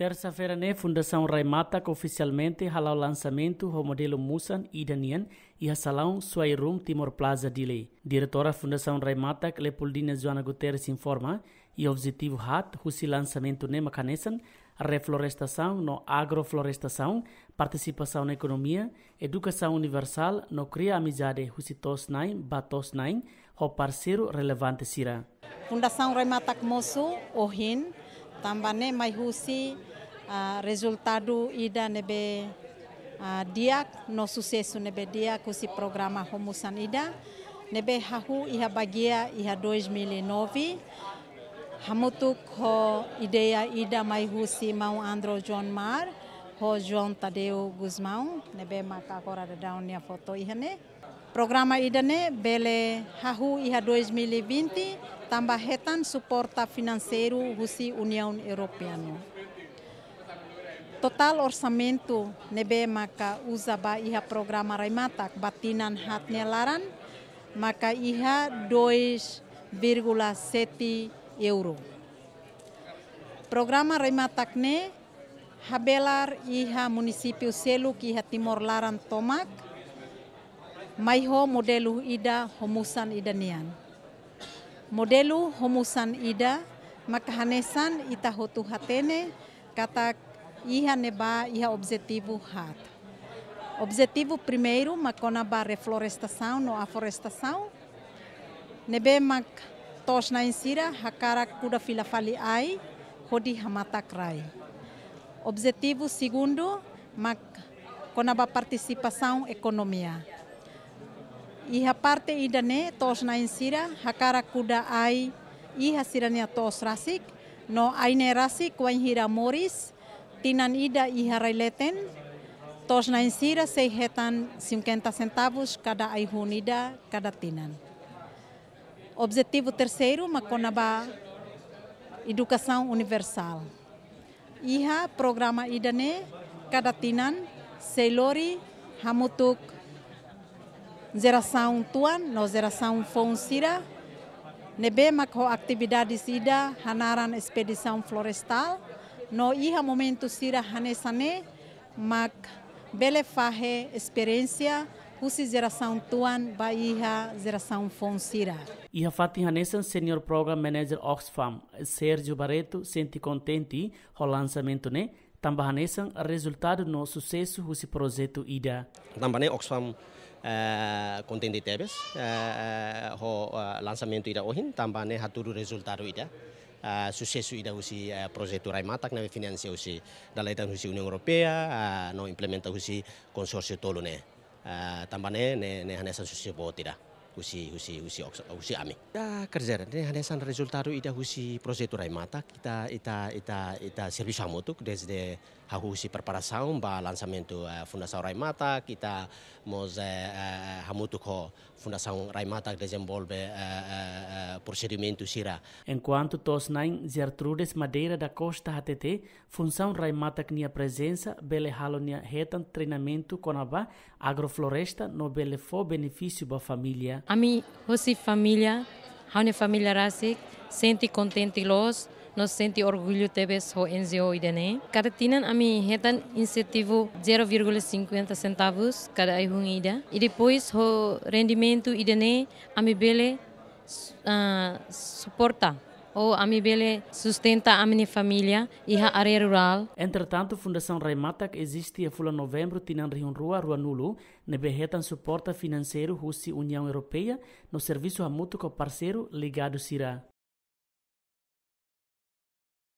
Terça-feira, né, Fundação Raimatac oficialmente o lançamento do modelo Musan Idanian e a salão Suairum Timor Plaza Lei. Diretora Fundação Raimatac Leopoldina Joana Guterres informa e o objetivo hat husi lançamento né macanesan reflorestação no agroflorestação, participação na economia, educação universal no cria amizade husi batos batosnain, o parceiro relevante sira. Fundação Raimatac Mosu, Ohin, também mais husi uh, ah, resultado ida nebe ah, dia diak no sucesso nebe diak kusi programa homusan ida nebe hahu iha bagia iha 2009 e hamutuk ho ideia ida mai husi mau Andro John Mar ho John Tadeo Guzmão nebe maka kora daunia foto ihane Programa idane bele hahu iha 2020 e tambah hetan suporta finanseiro rusi União Europeana. Total orsamento nebe maka usa ba iha programa Raimatak batinan nelaran maka iha 2,7 euro. Programa Raimatak ne habelar iha município seluk iha timor laran tomak maiho modelu ida homusan ida nian. Modelu homusan ida maka hanesan ita hotu hatene katak Ihaneba e objetivo RATA. Objetivo primeiro, Maconaba reflorestação, não aforestação. Nebe mac tos na insira, hakara kuda filafali ai, hodi hamata krai. Objetivo segundo, mak conaba participação economia. E parte idane tos na insira, hakara kuda ai, iha sirania tos rasik, no aine rasik, wan hira moris, tinan ida i haraileten tos na insira sei hetan 50 centavos cada aihunida kada tinan. Objetivo terceiro, makonaba educação universal. Iha programa idane kada tinan seilori hamutuk zerasaun tuan no zerasaun geração fonsira nebe makho atividades ida hanaran expedição florestal no iha momento sira hanesane mak bele fahe experiência husi geração tuan ba iha geração fonsira. Iha Fatih Hanesan, Senior Program Manager Oxfam, Sérgio Barreto, sente contente o lançamento, né? Tambah Hanesan, resultado no sucesso husi projeto IDA. Tambah Oxfam contente eh, tebes eh, ho eh, lançamento ida ohin tambane haturu resultado ida uh, sucesso ida usi uh, projeto Raimatak na financia usi dalai dan usi União Europeia uh, no implementa usi consórcio tolo ne uh, tambane ne ne hanesa sucesso botira. husi husi husi husi ame da kerja de hanesan resultado ida husi projeto rai mata kita ita ita ita serviço amoto desde a husi preparação ba lançamento uh, eh, fundação rai mata kita mos uh, eh, eh, hamoto ko fundação rai mata desenvolve uh, uh, procedimento sira enquanto tos nain Gertrudes Madeira da Costa HTT função rai mata que presença bele halonia retan treinamento conaba agrofloresta no bele fo benefício ba família Ami hosi família, a minha família rasik, sente contenti los, nos sente orgulho ter o NGO Cada tina a mim hetan incentivo 0,50 centavos cada ihung ida. E depois o rendimento a mim bele uh, suporta ou oh, a Mibele sustenta a minha família e a área rural. Entretanto, a Fundação Rematac existe a Fula Novembro Tinan Rio Rua Rua Nulo, ne suporta financeiro Rússia União Europeia no serviço a mútuo parceiro ligado Cirá.